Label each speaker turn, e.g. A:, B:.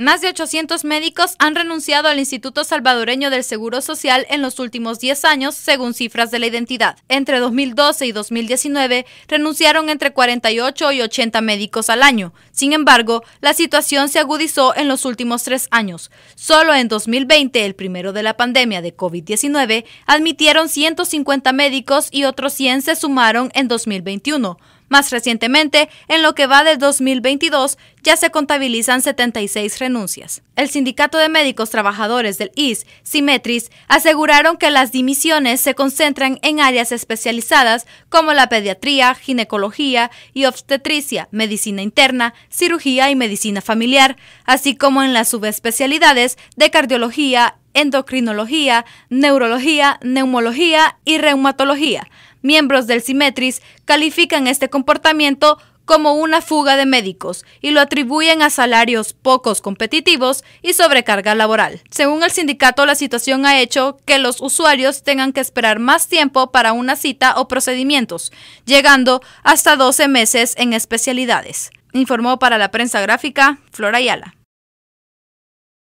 A: Más de 800 médicos han renunciado al Instituto Salvadoreño del Seguro Social en los últimos 10 años, según cifras de la identidad. Entre 2012 y 2019 renunciaron entre 48 y 80 médicos al año. Sin embargo, la situación se agudizó en los últimos tres años. Solo en 2020, el primero de la pandemia de COVID-19, admitieron 150 médicos y otros 100 se sumaron en 2021. Más recientemente, en lo que va del 2022, ya se contabilizan 76 renuncias. El Sindicato de Médicos Trabajadores del IS, Simetris, aseguraron que las dimisiones se concentran en áreas especializadas como la pediatría, ginecología y obstetricia, medicina interna, cirugía y medicina familiar, así como en las subespecialidades de cardiología, endocrinología, neurología, neumología y reumatología Miembros del Simetris califican este comportamiento como una fuga de médicos y lo atribuyen a salarios pocos competitivos y sobrecarga laboral. Según el sindicato, la situación ha hecho que los usuarios tengan que esperar más tiempo para una cita o procedimientos, llegando hasta 12 meses en especialidades. Informó para la prensa gráfica Flora Ayala.